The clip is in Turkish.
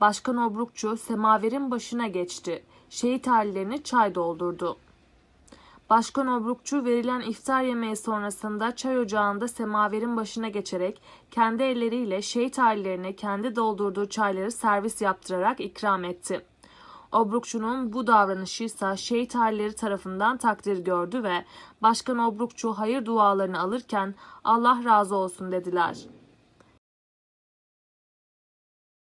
Başkan Obrukçu semaverin başına geçti. Şehit hallerini çay doldurdu. Başkan Obrukçu verilen iftar yemeği sonrasında çay ocağında semaverin başına geçerek kendi elleriyle şehit ailelerine kendi doldurduğu çayları servis yaptırarak ikram etti. Obrukçu'nun bu davranışı ise şehit aileleri tarafından takdir gördü ve Başkan Obrukçu hayır dualarını alırken Allah razı olsun dediler.''